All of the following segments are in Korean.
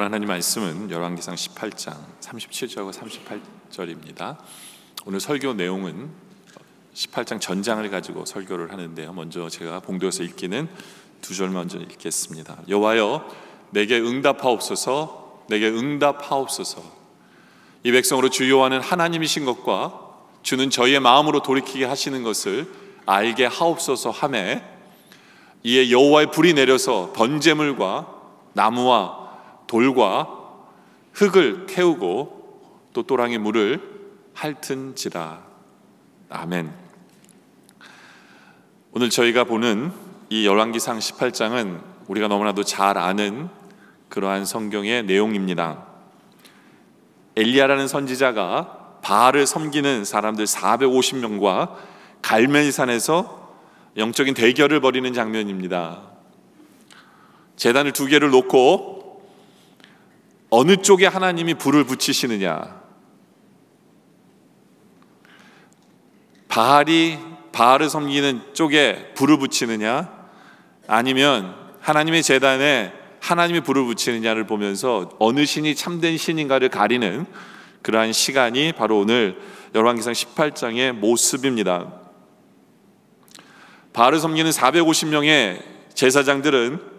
오늘 하나님 말씀은 열왕기상 18장 37절과 38절입니다. 오늘 설교 내용은 18장 전장을 가지고 설교를 하는데요. 먼저 제가 봉도에서 읽기는 두 절 먼저 읽겠습니다. 여호와여 내게 응답하옵소서 내게 응답하옵소서 이 백성으로 주요하는 하나님이신 것과 주는 저희의 마음으로 돌이키게 하시는 것을 알게 하옵소서 함에 이에 여호와의 불이 내려서 번제물과 나무와 돌과 흙을 태우고 또 또랑이 물을 핥은지라. 아멘. 오늘 저희가 보는 이 열왕기상 18장은 우리가 너무나도 잘 아는 그러한 성경의 내용입니다. 엘리야라는 선지자가 바알을 섬기는 사람들 450명과 갈멜산에서 영적인 대결을 벌이는 장면입니다. 재단을 두 개를 놓고 어느 쪽에 하나님이 불을 붙이시느냐? 바알이 바알을 섬기는 쪽에 불을 붙이느냐? 아니면 하나님의 재단에 하나님이 불을 붙이느냐를 보면서 어느 신이 참된 신인가를 가리는 그러한 시간이 바로 오늘 열왕기상 18장의 모습입니다. 바알을 섬기는 450명의 제사장들은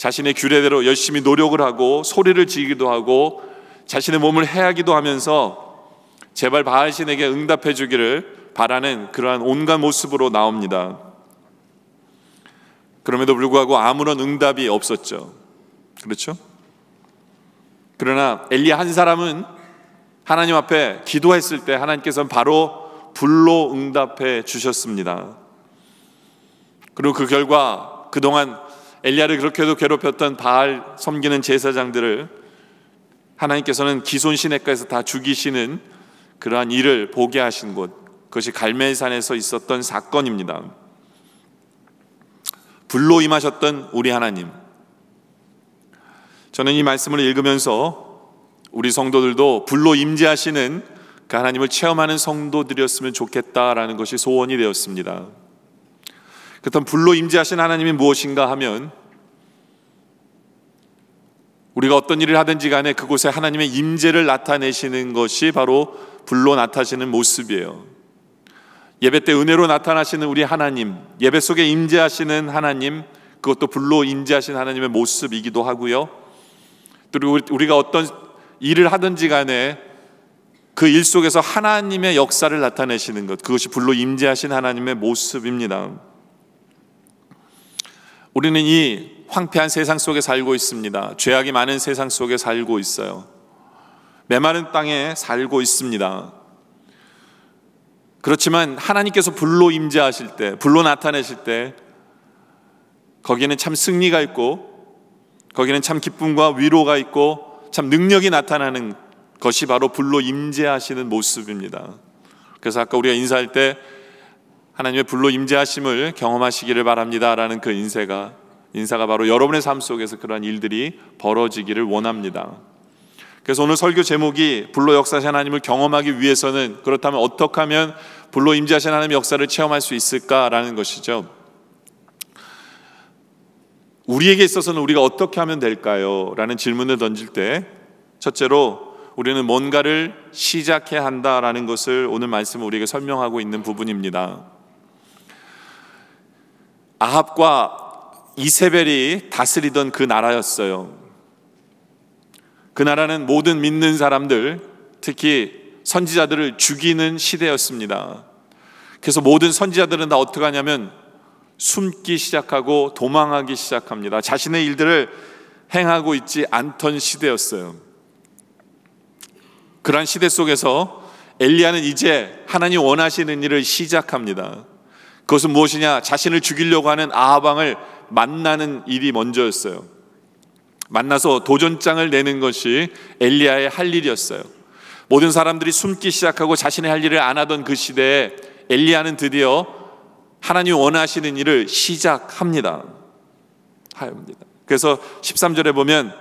자신의 규례대로 열심히 노력을 하고 소리를 지기도 하고 자신의 몸을 해하기도 하면서 제발 바알신에게 응답해 주기를 바라는 그러한 온갖 모습으로 나옵니다. 그럼에도 불구하고 아무런 응답이 없었죠. 그렇죠? 그러나 엘리 한 사람은 하나님 앞에 기도했을 때 하나님께서는 바로 불로 응답해 주셨습니다. 그리고 그 결과 그동안 엘리야를 그렇게도 괴롭혔던 바알 섬기는 제사장들을 하나님께서는 기손 시내가에서 다 죽이시는 그러한 일을 보게 하신 곳 그것이 갈멜산에서 있었던 사건입니다. 불로 임하셨던 우리 하나님. 저는 이 말씀을 읽으면서 우리 성도들도 불로 임재하시는 그 하나님을 체험하는 성도들이었으면 좋겠다라는 것이 소원이 되었습니다. 그렇다면 불로 임재하신 하나님이 무엇인가 하면 우리가 어떤 일을 하든지 간에 그곳에 하나님의 임재를 나타내시는 것이 바로 불로 나타시는 모습이에요. 예배 때 은혜로 나타나시는 우리 하나님, 예배 속에 임재하시는 하나님, 그것도 불로 임재하신 하나님의 모습이기도 하고요. 그리고 우리가 어떤 일을 하든지 간에 그 일 속에서 하나님의 역사를 나타내시는 것, 그것이 불로 임재하신 하나님의 모습입니다. 우리는 이 황폐한 세상 속에 살고 있습니다. 죄악이 많은 세상 속에 살고 있어요. 메마른 땅에 살고 있습니다. 그렇지만 하나님께서 불로 임재하실 때, 불로 나타내실 때, 거기에는 참 승리가 있고, 거기는 참 기쁨과 위로가 있고, 참 능력이 나타나는 것이 바로 불로 임재하시는 모습입니다. 그래서 아까 우리가 인사할 때 하나님의 불로 임재하심을 경험하시기를 바랍니다라는 그 인사가 인사가 바로 여러분의 삶 속에서 그러한 일들이 벌어지기를 원합니다. 그래서 오늘 설교 제목이 불로 역사하신 하나님을 경험하기 위해서는 그렇다면 어떻게 하면 불로 임재하신 하나님의 역사를 체험할 수 있을까라는 것이죠. 우리에게 있어서는 우리가 어떻게 하면 될까요? 라는 질문을 던질 때 첫째로 우리는 뭔가를 시작해야 한다라는 것을 오늘 말씀 우리에게 설명하고 있는 부분입니다. 아합과 이세벨이 다스리던 그 나라였어요. 그 나라는 모든 믿는 사람들, 특히 선지자들을 죽이는 시대였습니다. 그래서 모든 선지자들은 다 어떻게 하냐면 숨기 시작하고 도망하기 시작합니다. 자신의 일들을 행하고 있지 않던 시대였어요. 그러한 시대 속에서 엘리야는 이제 하나님 원하시는 일을 시작합니다. 그것은 무엇이냐? 자신을 죽이려고 하는 아하방을 만나는 일이 먼저였어요. 만나서 도전장을 내는 것이 엘리야의 할 일이었어요. 모든 사람들이 숨기 시작하고 자신의 할 일을 안 하던 그 시대에 엘리야는 드디어 하나님 원하시는 일을 시작합니다. 하입니다. 그래서 13절에 보면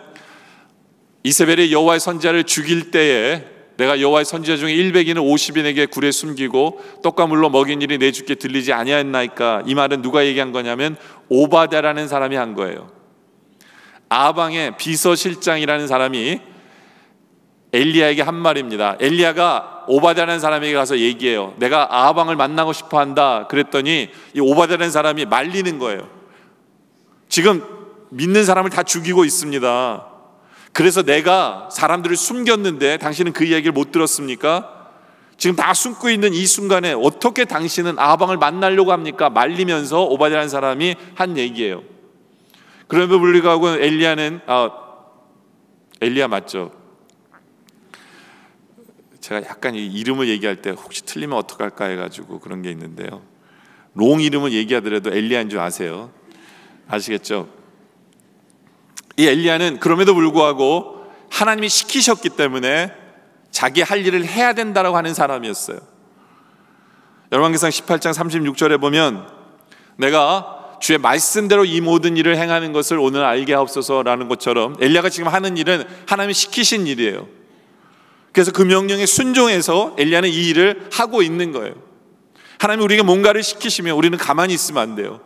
이세벨이 여호와의 선자를 죽일 때에 내가 여호와의 선지자 중에 1백0인을 50인에게 굴에 숨기고 떡과 물로 먹인 일이 내 주께 들리지 아니하였나이까 이 말은 누가 얘기한 거냐면 오바댜라는 사람이 한 거예요. 아방의 비서실장이라는 사람이 엘리야에게 한 말입니다. 엘리야가 오바댜라는 사람에게 가서 얘기해요. 내가 아방을 만나고 싶어 한다. 그랬더니 이 오바댜라는 사람이 말리는 거예요. 지금 믿는 사람을 다 죽이고 있습니다. 그래서 내가 사람들을 숨겼는데 당신은 그 이야기를 못 들었습니까? 지금 다 숨고 있는 이 순간에 어떻게 당신은 아방을 만나려고 합니까? 말리면서 오바댜라는 사람이 한 얘기예요. 그럼에도 불구하고 엘리야는 아 엘리야 맞죠? 제가 약간 이름을 얘기할 때 혹시 틀리면 어떡할까 해가지고 그런 게 있는데요. 롱 이름을 얘기하더라도 엘리야인 줄 아세요? 아시겠죠? 이 엘리야는 그럼에도 불구하고 하나님이 시키셨기 때문에 자기 할 일을 해야 된다라고 하는 사람이었어요. 열왕기상 18장 36절에 보면 내가 주의 말씀대로 이 모든 일을 행하는 것을 오늘 알게 하옵소서라는 것처럼 엘리야가 지금 하는 일은 하나님이 시키신 일이에요. 그래서 그 명령에 순종해서 엘리야는 이 일을 하고 있는 거예요. 하나님이 우리에게 뭔가를 시키시면 우리는 가만히 있으면 안 돼요.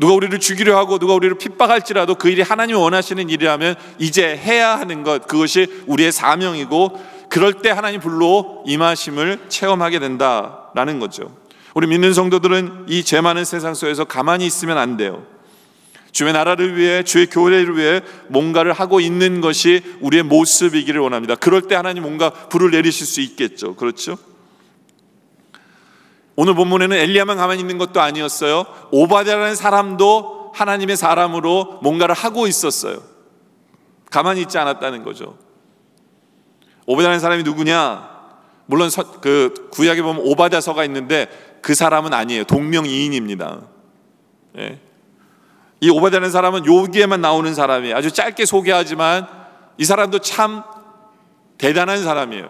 누가 우리를 죽이려 하고 누가 우리를 핍박할지라도 그 일이 하나님 원하시는 일이라면 이제 해야 하는 것 그것이 우리의 사명이고 그럴 때 하나님 불로 임하심을 체험하게 된다라는 거죠. 우리 믿는 성도들은 이 죄 많은 세상 속에서 가만히 있으면 안 돼요. 주의 나라를 위해 주의 교회를 위해 뭔가를 하고 있는 것이 우리의 모습이기를 원합니다. 그럴 때 하나님 뭔가 불을 내리실 수 있겠죠. 그렇죠? 오늘 본문에는 엘리야만 가만히 있는 것도 아니었어요. 오바댜라는 사람도 하나님의 사람으로 뭔가를 하고 있었어요. 가만히 있지 않았다는 거죠. 오바댜라는 사람이 누구냐? 물론 서, 그 구약에 보면 오바댜서가 있는데 그 사람은 아니에요. 동명이인입니다. 예. 이 오바댜라는 사람은 여기에만 나오는 사람이에요. 아주 짧게 소개하지만 이 사람도 참 대단한 사람이에요.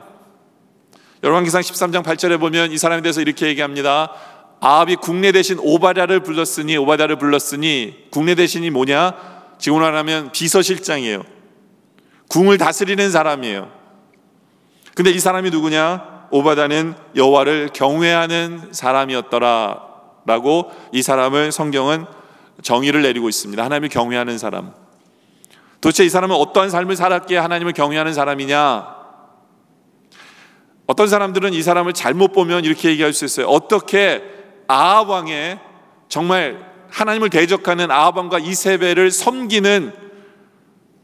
열왕기상 13장 8절에 보면 이 사람에 대해서 이렇게 얘기합니다. 아합이 국내 대신 오바랴를 불렀으니 오바랴를 불렀으니 국내 대신이 뭐냐? 지금 말하면 비서실장이에요. 궁을 다스리는 사람이에요. 근데 이 사람이 누구냐? 오바다는 여호와를 경외하는 사람이었더라라고 이 사람을 성경은 정의를 내리고 있습니다. 하나님을 경외하는 사람. 도대체 이 사람은 어떠한 삶을 살았기에 하나님을 경외하는 사람이냐? 어떤 사람들은 이 사람을 잘못 보면 이렇게 얘기할 수 있어요. 어떻게 아합왕의 정말 하나님을 대적하는 아합왕과 이세벨을 섬기는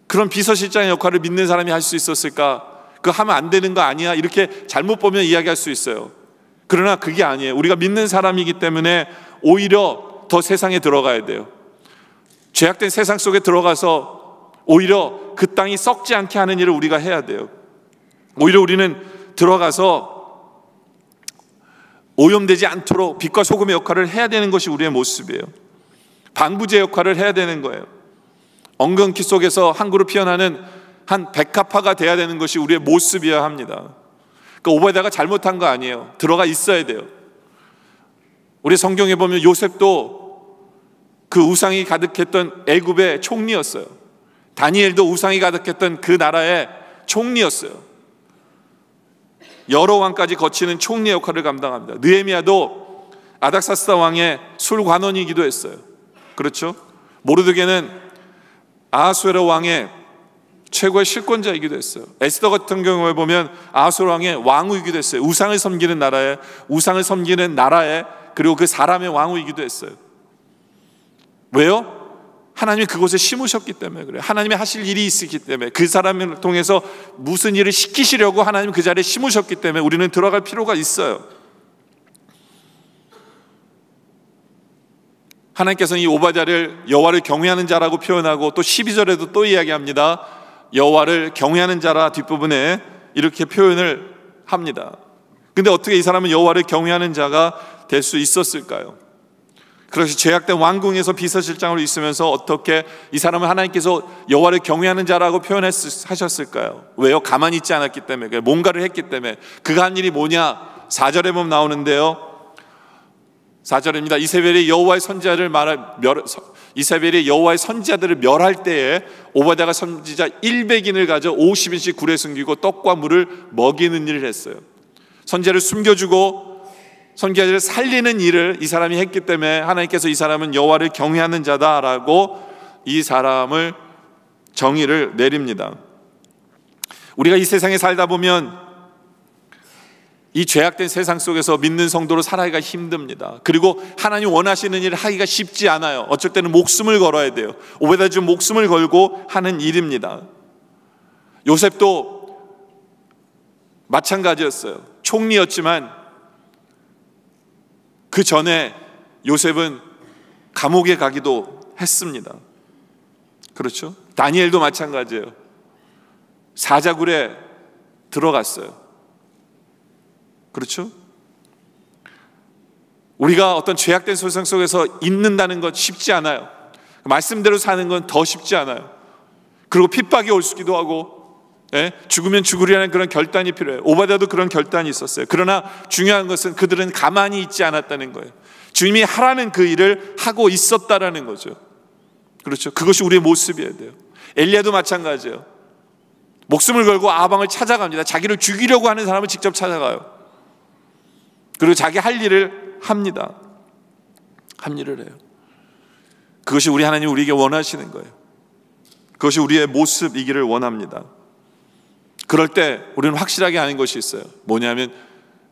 그런 비서실장의 역할을 믿는 사람이 할 수 있었을까? 그 하면 안 되는 거 아니야? 이렇게 잘못 보면 이야기할 수 있어요. 그러나 그게 아니에요. 우리가 믿는 사람이기 때문에 오히려 더 세상에 들어가야 돼요. 죄악된 세상 속에 들어가서 오히려 그 땅이 썩지 않게 하는 일을 우리가 해야 돼요. 오히려 우리는 들어가서 오염되지 않도록 빛과 소금의 역할을 해야 되는 것이 우리의 모습이에요. 방부제 역할을 해야 되는 거예요. 엉겅퀴 속에서 한 그루 피어나는 한 백합화가 돼야 되는 것이 우리의 모습이어야 합니다. 그그러 그러니까 오바다가 잘못한 거 아니에요. 들어가 있어야 돼요. 우리 성경에 보면 요셉도 그 우상이 가득했던 애굽의 총리였어요. 다니엘도 우상이 가득했던 그 나라의 총리였어요. 여러 왕까지 거치는 총리 역할을 감당합니다. 느헤미야도 아닥사스다 왕의 술관원이기도 했어요. 그렇죠? 모르드게는 아하수에라 왕의 최고의 실권자이기도 했어요. 에스더 같은 경우에 보면 아하수에라 왕의 왕후이기도 했어요. 우상을 섬기는 나라에 우상을 섬기는 나라에 그리고 그 사람의 왕후이기도 했어요. 왜요? 하나님이 그곳에 심으셨기 때문에 그래요. 하나님이 하실 일이 있었기 때문에 그 사람을 통해서 무슨 일을 시키시려고 하나님 그 자리에 심으셨기 때문에 우리는 들어갈 필요가 있어요. 하나님께서는 이 오바댜를 여호와를 경외하는 자라고 표현하고 또 12절에도 또 이야기합니다. 여호와를 경외하는 자라 뒷부분에 이렇게 표현을 합니다. 근데 어떻게 이 사람은 여호와를 경외하는 자가 될 수 있었을까요? 그것이 죄악된 왕궁에서 비서실장으로 있으면서 어떻게 이 사람을 하나님께서 여호와를 경외하는 자라고 표현하셨을까요? 왜요? 가만히 있지 않았기 때문에 뭔가를 했기 때문에 그가 한 일이 뭐냐? 4절에 보면 나오는데요. 4절입니다. 이세벨이 여호와의 선지자를 말할 멸, 이세벨이 여호와의 선지자들을 멸할 때에 오바댜가 선지자 100인을 가져 50인씩 굴에 숨기고 떡과 물을 먹이는 일을 했어요. 선지자를 숨겨주고 손기아지를 살리는 일을 이 사람이 했기 때문에 하나님께서 이 사람은 여호와를 경외하는 자다라고 이 사람을 정의를 내립니다. 우리가 이 세상에 살다 보면 이 죄악된 세상 속에서 믿는 성도로 살아가기가 힘듭니다. 그리고 하나님 원하시는 일을 하기가 쉽지 않아요. 어쩔 때는 목숨을 걸어야 돼요. 오베다 주 목숨을 걸고 하는 일입니다. 요셉도 마찬가지였어요. 총리였지만 그 전에 요셉은 감옥에 가기도 했습니다. 그렇죠? 다니엘도 마찬가지예요. 사자굴에 들어갔어요. 그렇죠? 우리가 어떤 죄악된 소상 속에서 있는다는 건 쉽지 않아요. 그 말씀대로 사는 건 더 쉽지 않아요. 그리고 핍박이 올 수기도 하고 예? 죽으면 죽으려는 그런 결단이 필요해요. 오바다도 그런 결단이 있었어요. 그러나 중요한 것은 그들은 가만히 있지 않았다는 거예요. 주님이 하라는 그 일을 하고 있었다라는 거죠. 그렇죠. 그것이 우리의 모습이어야 돼요. 엘리야도 마찬가지예요. 목숨을 걸고 아방을 찾아갑니다. 자기를 죽이려고 하는 사람을 직접 찾아가요. 그리고 자기 할 일을 합니다. 한 일을 해요. 그것이 우리 하나님 우리에게 원하시는 거예요. 그것이 우리의 모습이기를 원합니다. 그럴 때 우리는 확실하게 아는 것이 있어요. 뭐냐면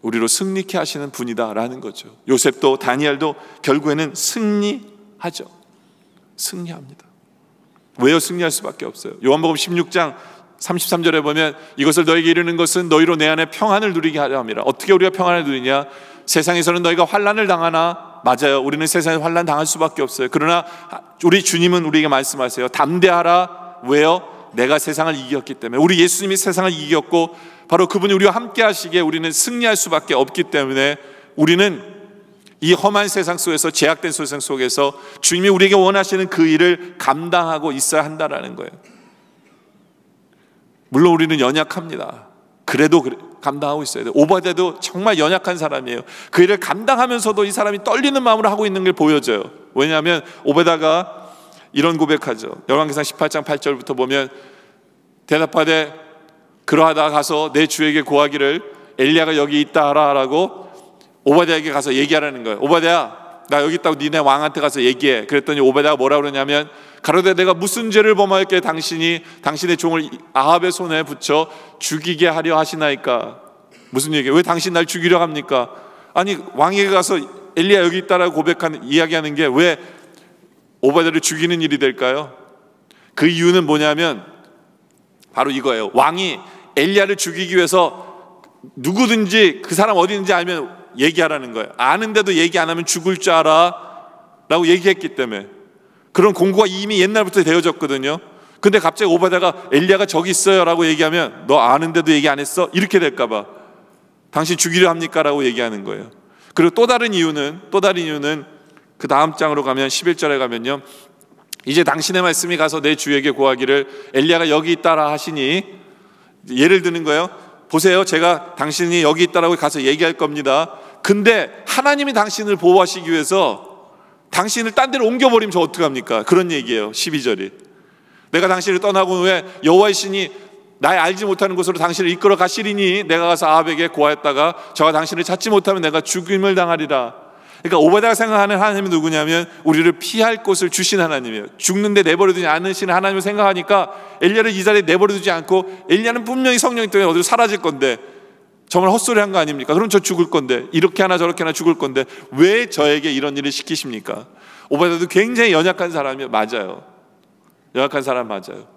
우리로 승리케 하시는 분이다라는 거죠. 요셉도 다니엘도 결국에는 승리하죠. 승리합니다. 왜요? 승리할 수밖에 없어요. 요한복음 16장 33절에 보면 이것을 너에게 이르는 것은 너희로 내 안에 평안을 누리게 하려 함이라. 어떻게 우리가 평안을 누리냐? 세상에서는 너희가 환란을 당하나 맞아요. 우리는 세상에 환란 당할 수밖에 없어요. 그러나 우리 주님은 우리에게 말씀하세요. 담대하라. 왜요? 내가 세상을 이겼기 때문에 우리 예수님이 세상을 이겼고 바로 그분이 우리와 함께 하시기에 우리는 승리할 수밖에 없기 때문에 우리는 이 험한 세상 속에서 제약된 세상 속에서 주님이 우리에게 원하시는 그 일을 감당하고 있어야 한다라는 거예요. 물론 우리는 연약합니다. 그래도 그래, 감당하고 있어야 돼. 요 오바데도 정말 연약한 사람이에요. 그 일을 감당하면서도 이 사람이 떨리는 마음으로 하고 있는 걸보여줘요 왜냐하면 오바다가 이런 고백하죠. 열왕기상 18장 8절부터 보면 대답하되 그러하다 가서 내 주에게 고하기를 엘리야가 여기 있다 하라 라고 오바댜에게 가서 얘기하라는 거예요. 오바댜야 나 여기 있다고 니네 왕한테 가서 얘기해. 그랬더니 오바댜가 뭐라 그러냐면 가로되 내가 무슨 죄를 범하였기에 당신이 당신의 종을 아합의 손에 붙여 죽이게 하려 하시나이까. 무슨 얘기? 왜 당신 날 죽이려 합니까? 아니 왕에게 가서 엘리야 여기 있다라고 고백하는 이야기하는 게왜 오바댜를 죽이는 일이 될까요? 그 이유는 뭐냐면 바로 이거예요. 왕이 엘리야를 죽이기 위해서 누구든지 그 사람 어디 있는지 알면 얘기하라는 거예요. 아는데도 얘기 안 하면 죽을 줄 알아라고 얘기했기 때문에 그런 공고가 이미 옛날부터 되어졌거든요. 근데 갑자기 오바다가 엘리야가 저기 있어요라고 얘기하면 너 아는데도 얘기 안 했어? 이렇게 될까 봐. 당신 죽이려 합니까라고 얘기하는 거예요. 그리고 또 다른 이유는 또 다른 이유는 그 다음 장으로 가면 11절에 가면요. 이제 당신의 말씀이 가서 내 주에게 고하기를 엘리야가 여기 있다라 하시니 예를 드는 거예요. 보세요. 제가 당신이 여기 있다라고 가서 얘기할 겁니다. 근데 하나님이 당신을 보호하시기 위해서 당신을 딴 데로 옮겨버리면 저 어떡합니까? 그런 얘기예요. 12절이. 내가 당신을 떠나고 후에 여호와의 신이 나의 알지 못하는 곳으로 당신을 이끌어 가시리니 내가 가서 아합에게 고하였다가 저가 당신을 찾지 못하면 내가 죽임을 당하리라. 그러니까 오바다가 생각하는 하나님이 누구냐면 우리를 피할 곳을 주신 하나님이에요. 죽는데 내버려두지 않으신 하나님을 생각하니까 엘리야를 이 자리에 내버려두지 않고 엘리야는 분명히 성령 때문에 어디로 사라질 건데 정말 헛소리 한 거 아닙니까? 그럼 저 죽을 건데 이렇게 하나 저렇게 하나 죽을 건데 왜 저에게 이런 일을 시키십니까? 오바다도 굉장히 연약한 사람이에요. 맞아요. 연약한 사람 맞아요.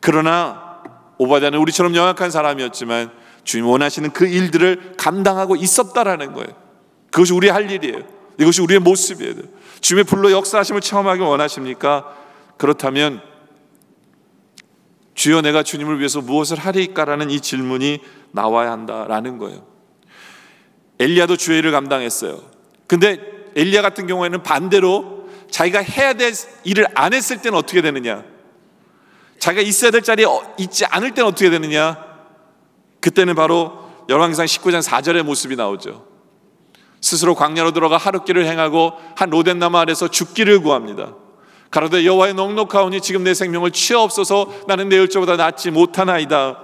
그러나 오바다는 우리처럼 연약한 사람이었지만 주님 원하시는 그 일들을 감당하고 있었다라는 거예요. 그것이 우리 할 일이에요. 이것이 우리의 모습이에요. 주님의 불로 역사하심을 체험하기 원하십니까? 그렇다면 주여 내가 주님을 위해서 무엇을 하리까라는 이 질문이 나와야 한다라는 거예요. 엘리야도 주의 를 감당했어요. 근데 엘리야 같은 경우에는 반대로 자기가 해야 될 일을 안 했을 때는 어떻게 되느냐? 자기가 있어야 될 자리에 어, 있지 않을 때는 어떻게 되느냐? 그때는 바로 열왕기상 19장 4절의 모습이 나오죠. 스스로 광야로 들어가 하룻길을 행하고 한 로덴나마 아래서 죽기를 구합니다. 가로되 여호와의 넉넉하오니 지금 내 생명을 취하옵소서 나는 내 열조보다 낫지 못하나이다.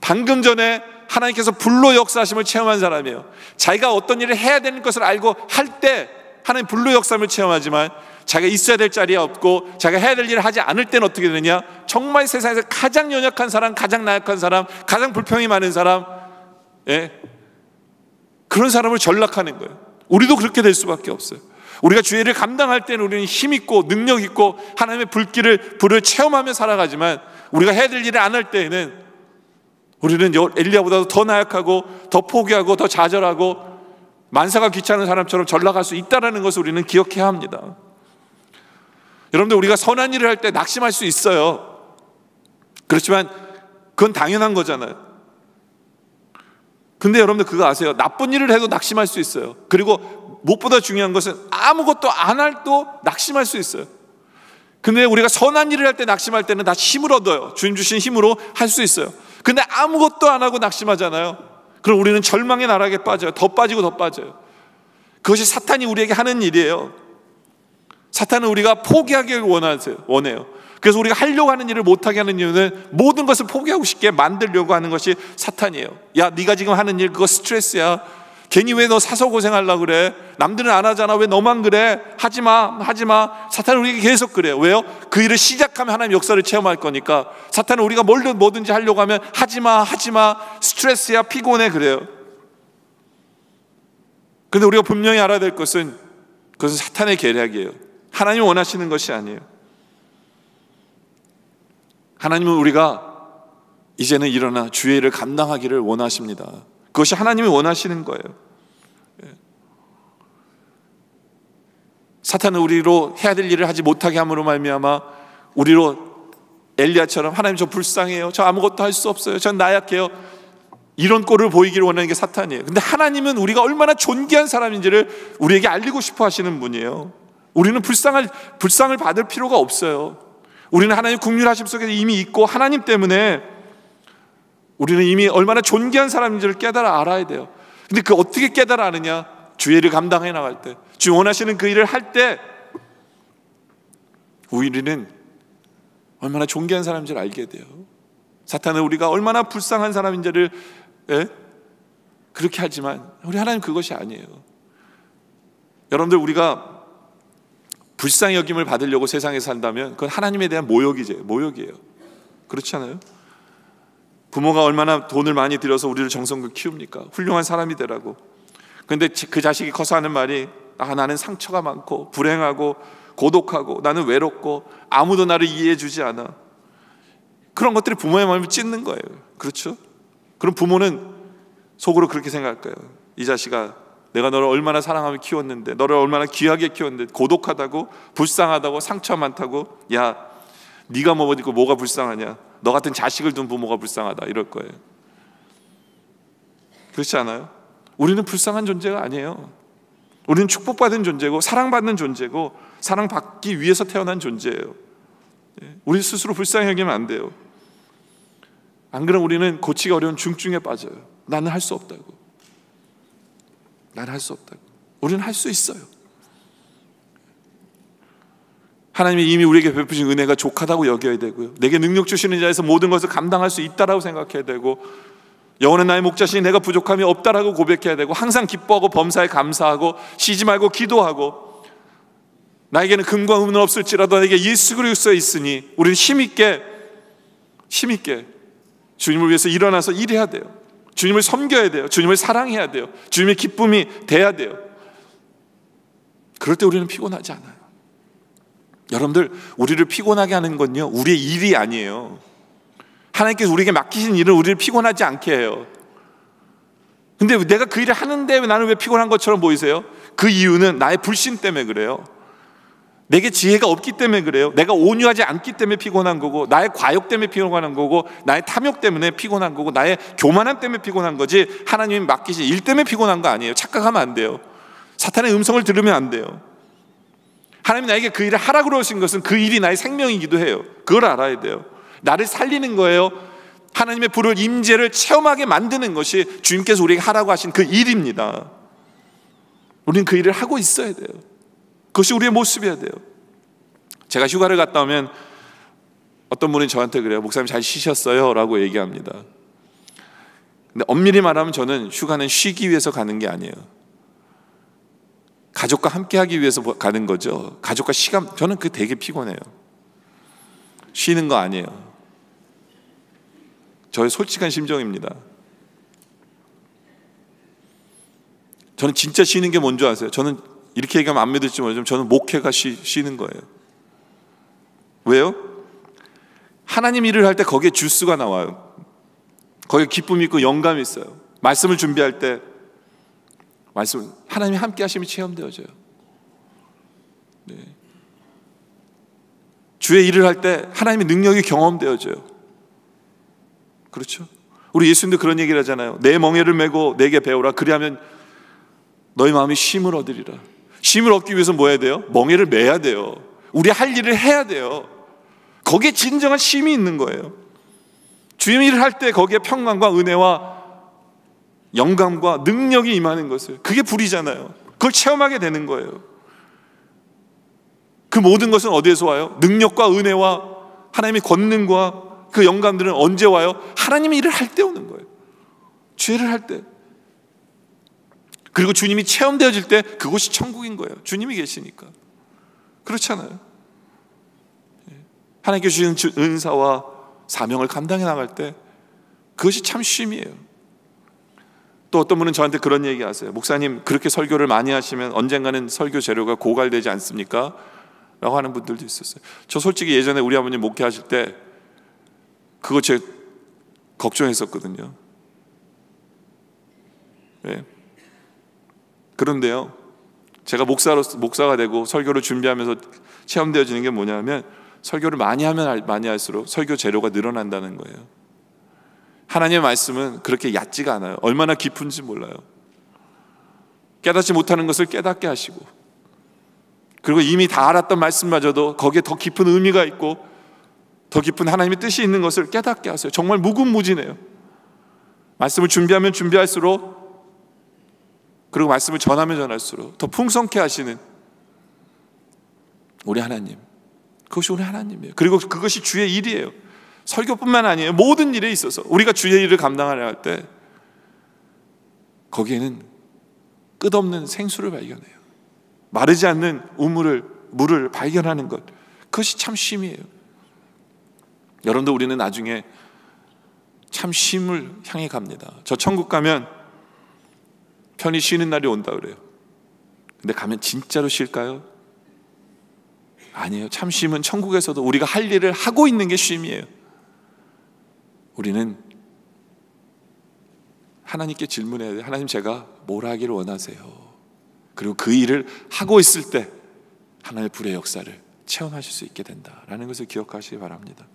방금 전에 하나님께서 불로 역사하심을 체험한 사람이에요. 자기가 어떤 일을 해야 되는 것을 알고 할 때 하나님 불로 역사함을 체험하지만 자기가 있어야 될 자리에 없고 자기가 해야 될 일을 하지 않을 때는 어떻게 되느냐? 정말 세상에서 가장 연약한 사람, 가장 나약한 사람, 가장 불평이 많은 사람, 예, 그런 사람을 전락하는 거예요. 우리도 그렇게 될 수밖에 없어요. 우리가 죄를 감당할 때는 우리는 힘 있고 능력 있고 하나님의 불길을 불을 체험하며 살아가지만 우리가 해야 될 일을 안 할 때에는 우리는 엘리야보다도 더 나약하고 더 포기하고 더 좌절하고 만사가 귀찮은 사람처럼 전락할 수 있다라는 것을 우리는 기억해야 합니다. 여러분들 우리가 선한 일을 할 때 낙심할 수 있어요. 그렇지만 그건 당연한 거잖아요. 근데 여러분들 그거 아세요? 나쁜 일을 해도 낙심할 수 있어요. 그리고 무엇보다 중요한 것은 아무것도 안 할도 낙심할 수 있어요. 근데 우리가 선한 일을 할 때 낙심할 때는 다 힘을 얻어요. 주님 주신 힘으로 할 수 있어요. 근데 아무것도 안 하고 낙심하잖아요. 그럼 우리는 절망의 나락에 빠져요. 더 빠지고 더 빠져요. 그것이 사탄이 우리에게 하는 일이에요. 사탄은 우리가 포기하기를 원하세요. 원해요. 그래서 우리가 하려고 하는 일을 못하게 하는 이유는 모든 것을 포기하고 싶게 만들려고 하는 것이 사탄이에요. 야, 네가 지금 하는 일 그거 스트레스야. 괜히 왜 너 사서 고생하려 고 그래? 남들은 안 하잖아. 왜 너만 그래? 하지 마, 하지 마. 사탄은 우리에게 계속 그래요. 왜요? 그 일을 시작하면 하나님 역사를 체험할 거니까. 사탄은 우리가 뭘든 뭐든지 하려고 하면 하지 마, 하지 마. 스트레스야, 피곤해 그래요. 그런데 우리가 분명히 알아야 될 것은 그것은 사탄의 계략이에요. 하나님 원하시는 것이 아니에요. 하나님은 우리가 이제는 일어나 주의 일을 감당하기를 원하십니다. 그것이 하나님이 원하시는 거예요. 예. 사탄은 우리로 해야 될 일을 하지 못하게 함으로 말미암아 우리로 엘리야처럼 하나님 저 불쌍해요. 저 아무것도 할 수 없어요. 전 나약해요. 이런 꼴을 보이기를 원하는 게 사탄이에요. 근데 하나님은 우리가 얼마나 존귀한 사람인지를 우리에게 알리고 싶어 하시는 분이에요. 우리는 불쌍할 불쌍을 받을 필요가 없어요. 우리는 하나님 국률하심 속에 이미 있고 하나님 때문에 우리는 이미 얼마나 존귀한 사람인지를 깨달아 알아야 돼요. 근데 그 어떻게 깨달아 아느냐? 주의 를 감당해 나갈 때, 주 원하시는 그 일을 할 때, 우리는 얼마나 존귀한 사람인지를 알게 돼요. 사탄은 우리가 얼마나 불쌍한 사람인지를 예? 그렇게 하지만 우리 하나님 그것이 아니에요. 여러분들 우리가 불쌍히 여김을 받으려고 세상에 산다면 그건 하나님에 대한 모욕이제 모욕이에요. 그렇지 않아요? 부모가 얼마나 돈을 많이 들여서 우리를 정성껏 키웁니까? 훌륭한 사람이 되라고. 근데 그 자식이 커서 하는 말이 아 나는 상처가 많고 불행하고 고독하고 나는 외롭고 아무도 나를 이해해 주지 않아. 그런 것들이 부모의 마음을 찢는 거예요. 그렇죠? 그럼 부모는 속으로 그렇게 생각할까요? 이 자식아 내가 너를 얼마나 사랑하며 키웠는데, 너를 얼마나 귀하게 키웠는데, 고독하다고, 불쌍하다고, 상처 많다고, 야, 네가 먹으니까 뭐 뭐가 불쌍하냐? 너 같은 자식을 둔 부모가 불쌍하다 이럴 거예요. 그렇지 않아요? 우리는 불쌍한 존재가 아니에요. 우리는 축복받은 존재고 사랑받는 존재고 사랑받기 위해서 태어난 존재예요. 예, 우리 스스로 불쌍히 여기면 안 돼요. 안그러면 우리는 고치기 어려운 중증에 빠져요. 나는 할 수 없다고. 난할수 없다고. 우리는 할 수 있어요. 하나님이 이미 우리에게 베푸신 은혜가 족하다고 여겨야 되고요. 내게 능력 주시는 자에서 모든 것을 감당할 수 있다라고 생각해야 되고 영원한 나의 목자신 내가 부족함이 없다라고 고백해야 되고 항상 기뻐하고 범사에 감사하고 쉬지 말고 기도하고 나에게는 금과 은은 없을지라도 내게 예수 그리스도에 있으니 우리는 힘 있게 힘 있게 주님을 위해서 일어나서 일해야 돼요. 주님을 섬겨야 돼요. 주님을 사랑해야 돼요. 주님의 기쁨이 돼야 돼요. 그럴 때 우리는 피곤하지 않아요. 여러분들, 우리를 피곤하게 하는 건요, 우리의 일이 아니에요. 하나님께서 우리에게 맡기신 일을 우리를 피곤하지 않게 해요. 근데 내가 그 일을 하는데 나는 왜 피곤한 것처럼 보이세요? 그 이유는 나의 불신 때문에 그래요. 내게 지혜가 없기 때문에 그래요. 내가 온유하지 않기 때문에 피곤한 거고, 나의 과욕 때문에 피곤한 거고, 나의 탐욕 때문에 피곤한 거고, 나의 교만함 때문에 피곤한 거지, 하나님이 맡기신 일 때문에 피곤한 거 아니에요. 착각하면 안 돼요. 사탄의 음성을 들으면 안 돼요. 하나님이 나에게 그 일을 하라 그러신 것은 그 일이 나의 생명이기도 해요. 그걸 알아야 돼요. 나를 살리는 거예요. 하나님의 불을 임재를 체험하게 만드는 것이 주님께서 우리에게 하라고 하신 그 일입니다. 우리는 그 일을 하고 있어야 돼요. 그것이 우리의 모습이어야 돼요. 제가 휴가를 갔다 오면 어떤 분이 저한테 그래요. 목사님 잘 쉬셨어요? 라고 얘기합니다. 근데 엄밀히 말하면 저는 휴가는 쉬기 위해서 가는 게 아니에요. 가족과 함께 하기 위해서 가는 거죠. 가족과 시간, 저는 그 되게 피곤해요. 쉬는 거 아니에요. 저의 솔직한 심정입니다. 저는 진짜 쉬는 게 뭔 줄 아세요? 저는 이렇게 얘기하면 안 믿을지 모르지만 저는 목회가 쉬, 쉬는 거예요. 왜요? 하나님 일을 할 때 거기에 주스가 나와요. 거기에 기쁨이 있고 영감이 있어요. 말씀을 준비할 때 말씀 하나님이 함께 하심이 체험되어져요. 네. 주의 일을 할 때 하나님의 능력이 경험되어져요. 그렇죠? 우리 예수님도 그런 얘기를 하잖아요. 내 멍에를 메고 내게 배우라. 그리하면 너희 마음이 쉼을 얻으리라. 힘을 얻기 위해서 뭐 해야 돼요? 멍해를 매야 돼요. 우리 할 일을 해야 돼요. 거기에 진정한 힘이 있는 거예요. 주님 일을 할 때 거기에 평강과 은혜와 영감과 능력이 임하는 것을 그게 불이잖아요. 그걸 체험하게 되는 거예요. 그 모든 것은 어디에서 와요? 능력과 은혜와 하나님의 권능과 그 영감들은 언제 와요? 하나님이 일을 할 때 오는 거예요. 죄를 할 때. 그리고 주님이 체험되어질 때 그곳이 천국인 거예요. 주님이 계시니까. 그렇잖아요. 예. 하나님께 주신 은사와 사명을 감당해 나갈 때 그것이 참 쉼이에요. 또 어떤 분은 저한테 그런 얘기 하세요. 목사님, 그렇게 설교를 많이 하시면 언젠가는 설교 재료가 고갈되지 않습니까? 라고 하는 분들도 있었어요. 저 솔직히 예전에 우리 아버님 목회하실 때 그거 제 걱정했었거든요. 왜? 예. 그런데요, 제가 목사로 목사가 되고 설교를 준비하면서 체험되어지는 게 뭐냐면 설교를 많이 하면 많이 할수록 설교 재료가 늘어난다는 거예요. 하나님의 말씀은 그렇게 얕지가 않아요. 얼마나 깊은지 몰라요. 깨닫지 못하는 것을 깨닫게 하시고 그리고 이미 다 알았던 말씀마저도 거기에 더 깊은 의미가 있고 더 깊은 하나님의 뜻이 있는 것을 깨닫게 하세요. 정말 무궁무진해요. 말씀을 준비하면 준비할수록 그리고 말씀을 전하면 전할수록 더 풍성케 하시는 우리 하나님. 그것이 우리 하나님이에요. 그리고 그것이 주의 일이에요. 설교뿐만 아니에요. 모든 일에 있어서 우리가 주의 일을 감당하려 할 때 거기에는 끝없는 생수를 발견해요. 마르지 않는 우물을 물을 발견하는 것. 그것이 참 쉼이에요. 여러분도 우리는 나중에 참 쉼을 향해 갑니다. 저 천국 가면 편히 쉬는 날이 온다 그래요. 근데 가면 진짜로 쉴까요? 아니에요. 참 쉼은 천국에서도 우리가 할 일을 하고 있는 게 쉼이에요. 우리는 하나님께 질문해야 돼요. 하나님 제가 뭘 하기를 원하세요? 그리고 그 일을 하고 있을 때 하나의 불의 역사를 체험하실 수 있게 된다라는 것을 기억하시기 바랍니다.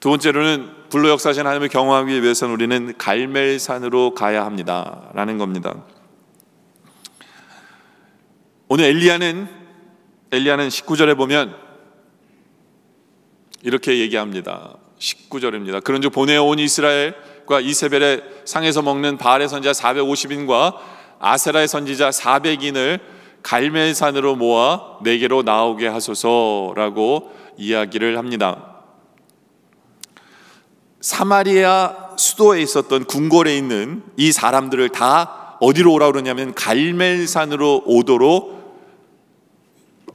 두 번째로는 불로 역사하신 하나님을 경험하기 위해서는 우리는 갈멜산으로 가야 합니다라는 겁니다. 오늘 엘리야는 엘리야는 19절에 보면 이렇게 얘기합니다. 19절입니다. 그런즉 보내온 이스라엘과 이세벨의 상에서 먹는 바알의 선지자 450인과 아세라의 선지자 400인을 갈멜산으로 모아 내게로 나오게 하소서라고 이야기를 합니다. 사마리아 수도에 있었던 궁궐에 있는 이 사람들을 다 어디로 오라 그러냐면 갈멜산으로 오도록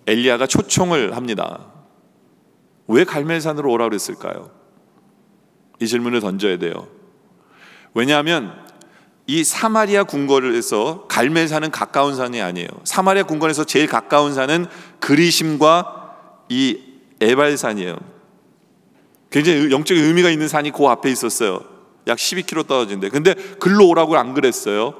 엘리야가 초청을 합니다. 왜 갈멜산으로 오라 그랬을까요? 이 질문을 던져야 돼요. 왜냐하면 이 사마리아 궁궐에서 갈멜산은 가까운 산이 아니에요. 사마리아 궁궐에서 제일 가까운 산은 그리심과 이 에발산이에요. 굉장히 영적인 의미가 있는 산이 그 앞에 있었어요. 약 12km 떨어진데. 근데 글로 오라고 안 그랬어요.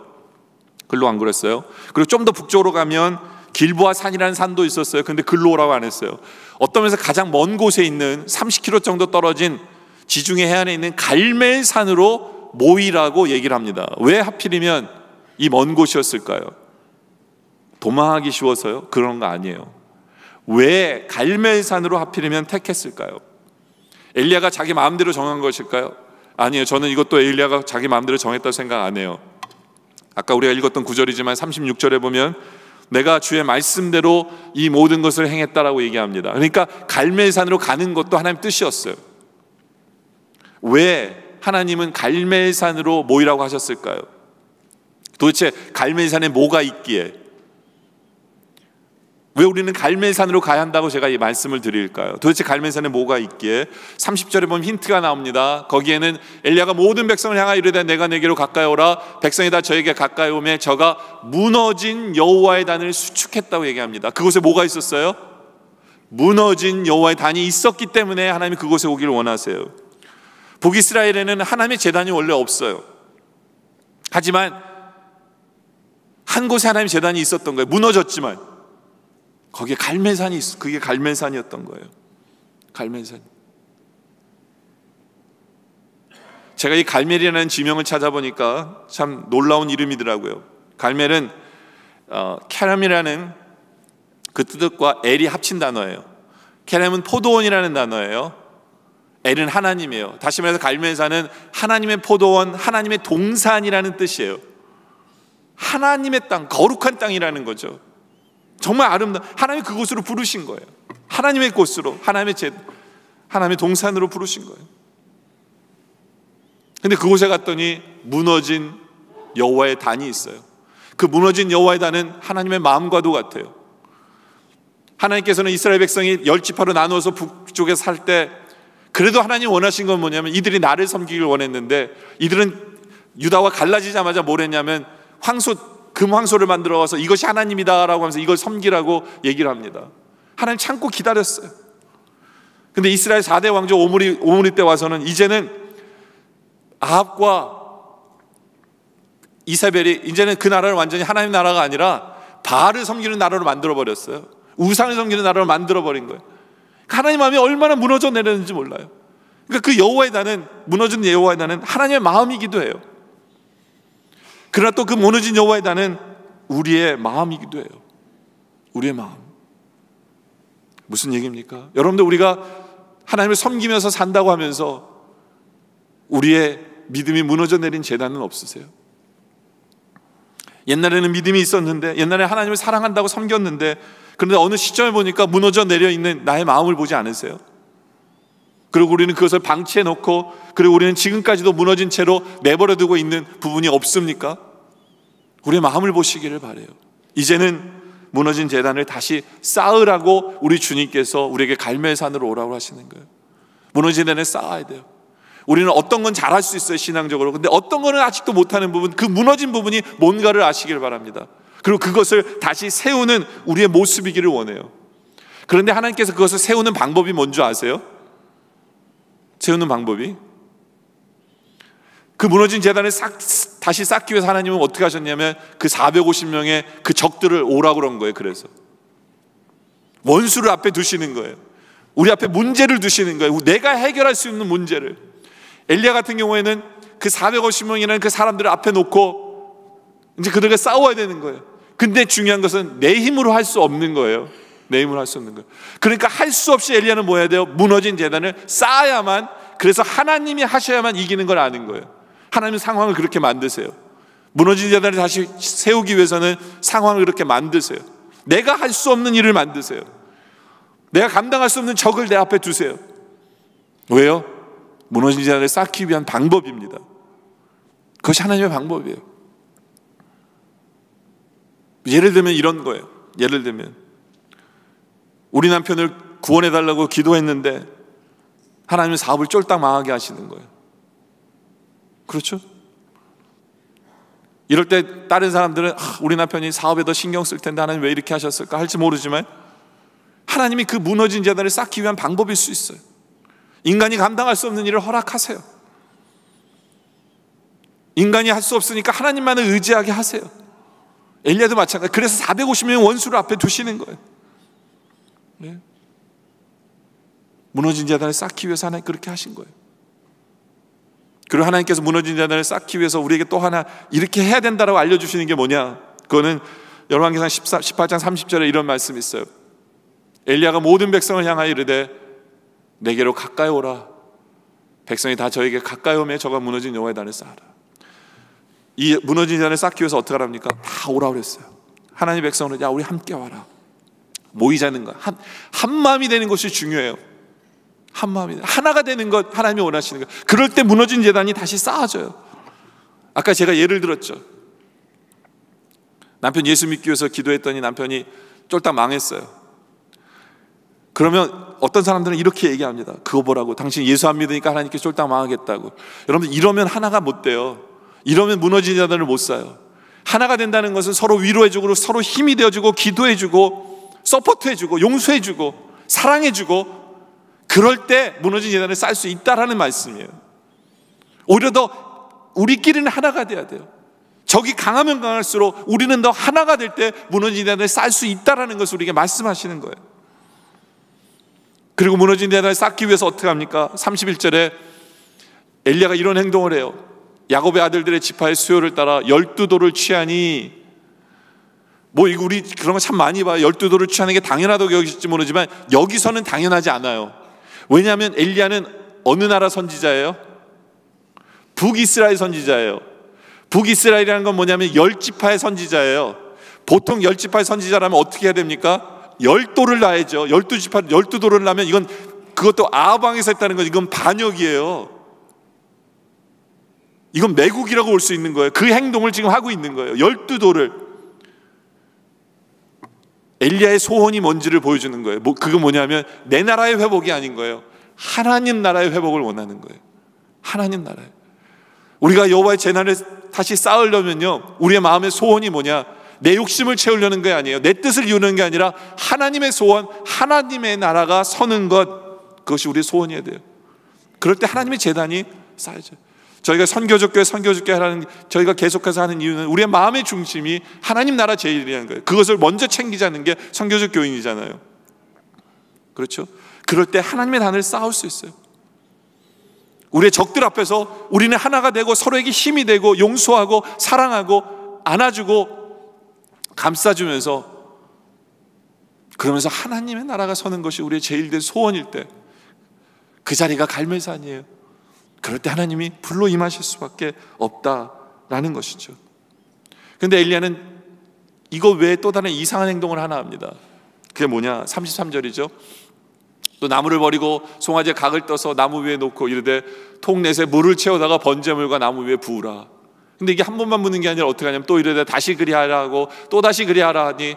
글로 안 그랬어요. 그리고 좀 더 북쪽으로 가면 길보아 산이라는 산도 있었어요. 근데 글로 오라고 안 했어요. 어떤 면에서 가장 먼 곳에 있는 30km 정도 떨어진 지중해 해안에 있는 갈멜산으로 모이라고 얘기를 합니다. 왜 하필이면 이 먼 곳이었을까요? 도망하기 쉬워서요? 그런 거 아니에요. 왜 갈멜산으로 하필이면 택했을까요? 엘리야가 자기 마음대로 정한 것일까요? 아니요 저는 이것도 엘리야가 자기 마음대로 정했다 생각 안 해요. 아까 우리가 읽었던 구절이지만 36절에 보면 내가 주의 말씀대로 이 모든 것을 행했다라고 얘기합니다. 그러니까 갈멜산으로 가는 것도 하나님 뜻이었어요. 왜 하나님은 갈멜산으로 모이라고 하셨을까요? 도대체 갈멜산에 뭐가 있기에 왜 우리는 갈멜산으로 가야 한다고 제가 이 말씀을 드릴까요? 도대체 갈멜산에 뭐가 있기에 30절에 보면 힌트가 나옵니다. 거기에는 엘리야가 모든 백성을 향하여 이르되 내가 내게로 가까이 오라 백성이 다 저에게 가까이 오매 저가 무너진 여호와의 단을 수축했다고 얘기합니다. 그곳에 뭐가 있었어요? 무너진 여호와의 단이 있었기 때문에 하나님이 그곳에 오기를 원하세요. 북이스라엘에는 하나님의 재단이 원래 없어요. 하지만 한 곳에 하나님의 재단이 있었던 거예요. 무너졌지만 거기에 갈매산이 있어. 그게 갈매산이었던 거예요. 갈매산. 제가 이 갈멜이라는 지명을 찾아보니까 참 놀라운 이름이더라고요. 갈멜은 어, 캐럼이라는 그 뜻과 엘이 합친 단어예요. 캐럼은 포도원이라는 단어예요. 엘은 하나님이에요. 다시 말해서 갈멜산은 하나님의 포도원, 하나님의 동산이라는 뜻이에요. 하나님의 땅, 거룩한 땅이라는 거죠. 정말 아름다운 하나님이 그곳으로 부르신 거예요. 하나님의 곳으로 하나님의 제 하나님의 동산으로 부르신 거예요. 근데 그곳에 갔더니 무너진 여호와의 단이 있어요. 그 무너진 여호와의 단은 하나님의 마음과도 같아요. 하나님께서는 이스라엘 백성이 열 지파로 나누어서 북쪽에 살 때 그래도 하나님 원하신 건 뭐냐면 이들이 나를 섬기길 원했는데 이들은 유다와 갈라지자마자 뭘 했냐면 황소 금황소를 만들어 와서 이것이 하나님이다라고 하면서 이걸 섬기라고 얘기를 합니다. 하나님 참고 기다렸어요. 근데 이스라엘 4대 왕조 오므리, 오므리 때 와서는 이제는 아합과 이세벨이 이제는 그 나라를 완전히 하나님 나라가 아니라 바알을 섬기는 나라로 만들어버렸어요. 우상을 섬기는 나라로 만들어버린 거예요. 그러니까 하나님 마음이 얼마나 무너져 내렸는지 몰라요. 그러니까 그 여호와의 나는 무너진 여호와의 나는 하나님의 마음이기도 해요. 그러나 또 그 무너진 여호와의 단은 우리의 마음이기도 해요. 우리의 마음. 무슨 얘기입니까? 여러분들 우리가 하나님을 섬기면서 산다고 하면서 우리의 믿음이 무너져 내린 재단은 없으세요? 옛날에는 믿음이 있었는데 옛날에 하나님을 사랑한다고 섬겼는데 그런데 어느 시점에 보니까 무너져 내려 있는 나의 마음을 보지 않으세요? 그리고 우리는 그것을 방치해 놓고 그리고 우리는 지금까지도 무너진 채로 내버려 두고 있는 부분이 없습니까? 우리의 마음을 보시기를 바래요. 이제는 무너진 재단을 다시 쌓으라고 우리 주님께서 우리에게 갈멜산으로 오라고 하시는 거예요. 무너진 재단을 쌓아야 돼요. 우리는 어떤 건 잘할 수 있어요, 신앙적으로. 근데 어떤 거는 아직도 못하는 부분, 그 무너진 부분이 뭔가를 아시길 바랍니다. 그리고 그것을 다시 세우는 우리의 모습이기를 원해요. 그런데 하나님께서 그것을 세우는 방법이 뭔지 아세요? 세우는 방법이 그 무너진 재단을 싹, 다시 쌓기 위해서 하나님은 어떻게 하셨냐면 그 450명의 그 적들을 오라고 그런 거예요. 그래서 원수를 앞에 두시는 거예요. 우리 앞에 문제를 두시는 거예요. 내가 해결할 수 있는 문제를. 엘리야 같은 경우에는 그 450명이라는 그 사람들을 앞에 놓고 이제 그들과 싸워야 되는 거예요. 근데 중요한 것은 내 힘으로 할 수 없는 거예요. 내 힘으로 할수 없는 거예요. 그러니까 할 수 없이 엘리야는 뭐 해야 돼요? 무너진 재단을 쌓아야만 그래서 하나님이 하셔야만 이기는 걸 아는 거예요. 하나님 상황을 그렇게 만드세요. 무너진 재단을 다시 세우기 위해서는 상황을 그렇게 만드세요. 내가 할 수 없는 일을 만드세요. 내가 감당할 수 없는 적을 내 앞에 두세요. 왜요? 무너진 재단을 쌓기 위한 방법입니다. 그것이 하나님의 방법이에요. 예를 들면 이런 거예요. 예를 들면 우리 남편을 구원해달라고 기도했는데 하나님은 사업을 쫄딱 망하게 하시는 거예요. 그렇죠? 이럴 때 다른 사람들은 아, 우리 남편이 사업에 더 신경 쓸 텐데 하나님 왜 이렇게 하셨을까 할지 모르지만 하나님이 그 무너진 재단을 쌓기 위한 방법일 수 있어요. 인간이 감당할 수 없는 일을 허락하세요. 인간이 할 수 없으니까 하나님만을 의지하게 하세요. 엘리야도 마찬가지. 그래서 450명 원수를 앞에 두시는 거예요. 네. 무너진 재단을 쌓기 위해서 하나님 그렇게 하신 거예요. 그리고 하나님께서 무너진 재단을 쌓기 위해서 우리에게 또 하나 이렇게 해야 된다라고 알려주시는 게 뭐냐? 그거는 열왕기상 18장 30절에 이런 말씀이 있어요. 엘리야가 모든 백성을 향하여 이르되 내게로 가까이 오라. 백성이 다 저에게 가까이 오매 저가 무너진 여호와의 단을 쌓아라. 이 무너진 단을 쌓기 위해서 어떻게 하랍니까? 다 오라 그랬어요. 하나님 백성은 야 우리 함께 와라. 모이자는 것, 한, 한 마음이 되는 것이 중요해요. 한 마음이 하나가 되는 것 하나님이 원하시는 것. 그럴 때 무너진 재단이 다시 쌓아져요. 아까 제가 예를 들었죠. 남편 예수 믿기 위해서 기도했더니 남편이 쫄딱 망했어요. 그러면 어떤 사람들은 이렇게 얘기합니다. 그거 보라고. 당신 예수 안 믿으니까 하나님께 쫄딱 망하겠다고. 여러분 들 이러면 하나가 못 돼요. 이러면 무너진 자들을 못 사요. 하나가 된다는 것은 서로 위로해주고 서로 힘이 되어주고 기도해주고 서포트해주고 용서해주고 사랑해주고 그럴 때 무너진 예단을 쌓을 수 있다라는 말씀이에요. 오히려 더 우리끼리는 하나가 돼야 돼요. 적이 강하면 강할수록 우리는 더 하나가 될 때 무너진 예단을 쌓을 수 있다라는 것을 우리에게 말씀하시는 거예요. 그리고 무너진 예단을 쌓기 위해서 어떻게 합니까? 31절에 엘리아가 이런 행동을 해요. 야곱의 아들들의 지파의 수요를 따라 열두 도를 취하니 뭐 이거 우리 그런 거 참 많이 봐요. 열두 도를 취하는 게 당연하다고 여기실지 모르지만 여기서는 당연하지 않아요. 왜냐하면 엘리야는 어느 나라 선지자예요? 북이스라엘 선지자예요. 북이스라엘이라는 건 뭐냐면 열 지파의 선지자예요. 보통 열 지파의 선지자라면 어떻게 해야 됩니까? 열 도를 놔야죠 열두 지파 열두 도를 나면 이건 그것도 아방에서 했다는 거건 이건 반역이에요. 이건 매국이라고 볼 수 있는 거예요. 그 행동을 지금 하고 있는 거예요. 열두 도를 엘리야의 소원이 뭔지를 보여주는 거예요. 뭐, 그거 뭐냐면 내 나라의 회복이 아닌 거예요. 하나님 나라의 회복을 원하는 거예요. 하나님 나라에. 우리가 여호와의 재난을 다시 쌓으려면요. 우리의 마음의 소원이 뭐냐? 내 욕심을 채우려는 게 아니에요. 내 뜻을 이루는 게 아니라 하나님의 소원, 하나님의 나라가 서는 것 그것이 우리의 소원이어야 돼요. 그럴 때 하나님의 재단이 쌓여져요. 저희가 선교적교회 선교적교회 하는 저희가 계속해서 하는 이유는 우리의 마음의 중심이 하나님 나라 제일이라는 거예요. 그것을 먼저 챙기자는 게 선교적 교인이잖아요. 그렇죠? 그럴 때 하나님의 단을 쌓을 수 있어요. 우리의 적들 앞에서 우리는 하나가 되고 서로에게 힘이 되고 용서하고 사랑하고 안아주고 감싸주면서 그러면서 하나님의 나라가 서는 것이 우리의 제일 된 소원일 때 그 자리가 갈매산이에요 그럴 때 하나님이 불로 임하실 수밖에 없다라는 것이죠. 근데 엘리야는 이거 외에 또 다른 이상한 행동을 하나 합니다. 그게 뭐냐? 33절이죠. 또 나무를 버리고 송아지의 각을 떠서 나무 위에 놓고 이르되 통넷에 물을 채우다가 번제물과 나무 위에 부으라. 근데 이게 한 번만 묻는 게 아니라 어떻게 하냐면 또 이르되 다시 그리하라 하고 또 다시 그리하라 하니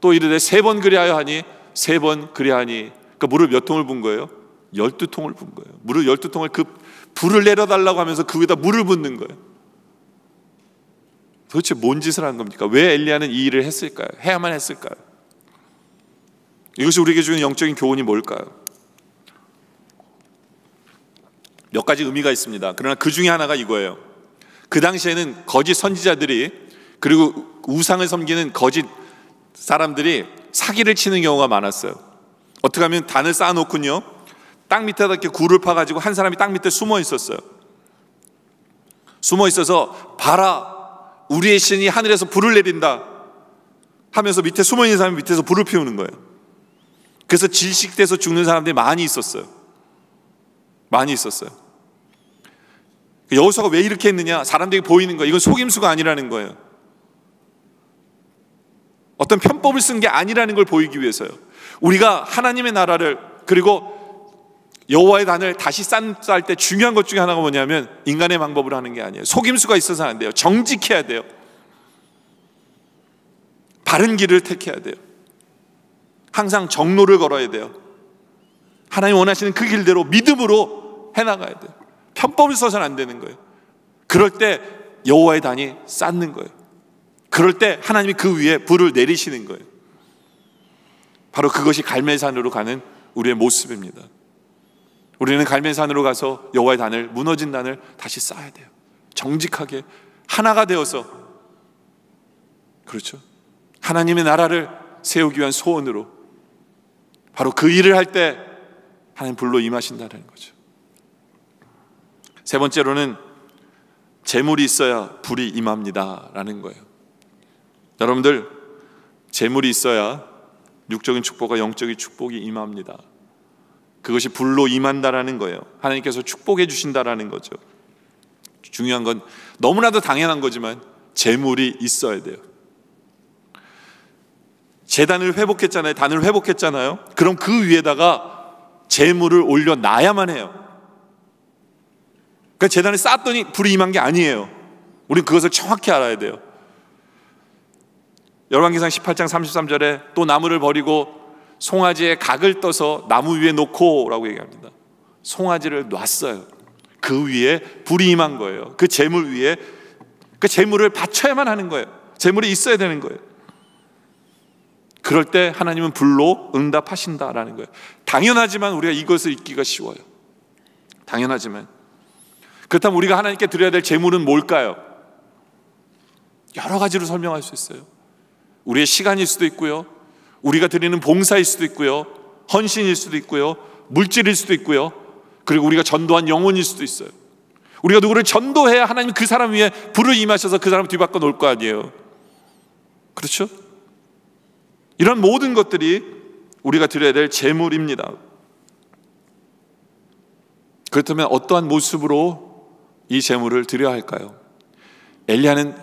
또 이르되 세 번 그리하여 하니 세 번 그리하니 그러니까 물을 몇 통을 분 거예요? 열두 통을 분 거예요. 물을 열두 통을 급 불을 내려달라고 하면서 그 위에다 물을 붓는 거예요. 도대체 뭔 짓을 한 겁니까? 왜 엘리야는 이 일을 했을까요? 해야만 했을까요? 이것이 우리에게 주는 영적인 교훈이 뭘까요? 몇 가지 의미가 있습니다. 그러나 그 중에 하나가 이거예요. 그 당시에는 거짓 선지자들이 그리고 우상을 섬기는 거짓 사람들이 사기를 치는 경우가 많았어요. 어떻게 하면 단을 쌓아놓군요. 땅 밑에다 이렇게 굴을 파가지고 한 사람이 땅 밑에 숨어 있었어요. 숨어 있어서 봐라, 우리의 신이 하늘에서 불을 내린다 하면서 밑에 숨어 있는 사람이 밑에서 불을 피우는 거예요. 그래서 질식돼서 죽는 사람들이 많이 있었어요. 많이 있었어요. 그 여호수아가 왜 이렇게 했느냐? 사람들이 보이는 거예요. 이건 속임수가 아니라는 거예요. 어떤 편법을 쓴 게 아니라는 걸 보이기 위해서요. 우리가 하나님의 나라를 그리고 여호와의 단을 다시 쌓을 때 중요한 것 중에 하나가 뭐냐면 인간의 방법으로 하는 게 아니에요. 속임수가 있어서는 안 돼요. 정직해야 돼요. 바른 길을 택해야 돼요. 항상 정로를 걸어야 돼요. 하나님 원하시는 그 길대로 믿음으로 해나가야 돼요. 편법을 써서는 안 되는 거예요. 그럴 때 여호와의 단이 쌓는 거예요. 그럴 때 하나님이 그 위에 불을 내리시는 거예요. 바로 그것이 갈매산으로 가는 우리의 모습입니다. 우리는 갈멜산으로 가서 여호와의 단을 무너진 단을 다시 쌓아야 돼요. 정직하게 하나가 되어서 그렇죠. 하나님의 나라를 세우기 위한 소원으로 바로 그 일을 할 때 하나님 불로 임하신다는 거죠. 세 번째로는 재물이 있어야 불이 임합니다라는 거예요. 여러분들 재물이 있어야 육적인 축복과 영적인 축복이 임합니다. 그것이 불로 임한다라는 거예요. 하나님께서 축복해 주신다라는 거죠. 중요한 건 너무나도 당연한 거지만 재물이 있어야 돼요. 재단을 회복했잖아요. 단을 회복했잖아요. 그럼 그 위에다가 재물을 올려 놔야만 해요. 그러니까 재단을 쌓았더니 불이 임한 게 아니에요. 우리는 그것을 정확히 알아야 돼요. 열왕기상 18장 33절에 또 나무를 버리고 송아지의 각을 떠서 나무 위에 놓고라고 얘기합니다. 송아지를 놨어요. 그 위에 불이 임한 거예요. 그 재물 위에 그 재물을 바쳐야만 하는 거예요. 재물이 있어야 되는 거예요. 그럴 때 하나님은 불로 응답하신다라는 거예요. 당연하지만 우리가 이것을 잊기가 쉬워요. 당연하지만 그렇다면 우리가 하나님께 드려야 될 재물은 뭘까요? 여러 가지로 설명할 수 있어요. 우리의 시간일 수도 있고요. 우리가 드리는 봉사일 수도 있고요. 헌신일 수도 있고요. 물질일 수도 있고요. 그리고 우리가 전도한 영혼일 수도 있어요. 우리가 누구를 전도해야 하나님 그 사람 위에 불을 임하셔서 그 사람 뒤바꿔 놓을 거 아니에요. 그렇죠? 이런 모든 것들이 우리가 드려야 될 재물입니다. 그렇다면 어떠한 모습으로 이 재물을 드려야 할까요? 엘리야는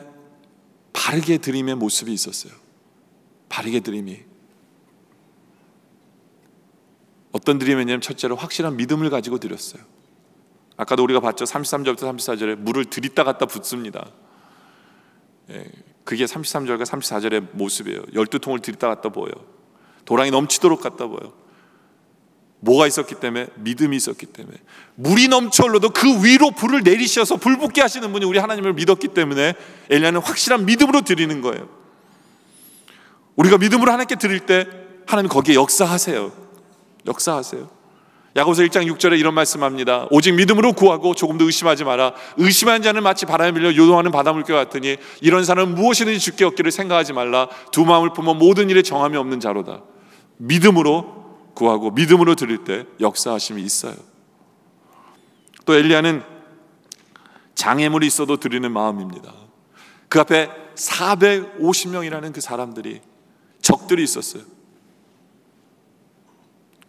바르게 드림의 모습이 있었어요. 바르게 드림이. 어떤 드림이냐면 첫째로 확실한 믿음을 가지고 드렸어요. 아까도 우리가 봤죠. 33절부터 34절에 물을 들이다 갔다 붓습니다. 예, 그게 33절과 34절의 모습이에요. 열두 통을 들이다 갔다 보여. 도랑이 넘치도록 갔다 보여. 뭐가 있었기 때문에 믿음이 있었기 때문에 물이 넘쳐흘러도 그 위로 불을 내리셔서 불 붙게 하시는 분이 우리 하나님을 믿었기 때문에 엘리야는 확실한 믿음으로 드리는 거예요. 우리가 믿음으로 하나님께 드릴 때 하나님 거기에 역사하세요. 역사하세요. 야고보서 1장 6절에 이런 말씀합니다. 오직 믿음으로 구하고 조금도 의심하지 마라. 의심한 자는 마치 바람에 밀려 요동하는 바닷물과 같으니 이런 사람은 무엇이든지 죽게 얻기를 생각하지 말라. 두 마음을 품어 모든 일에 정함이 없는 자로다. 믿음으로 구하고 믿음으로 드릴 때 역사하심이 있어요. 또 엘리야는 장애물이 있어도 드리는 마음입니다. 그 앞에 450명이라는 그 사람들이 적들이 있었어요.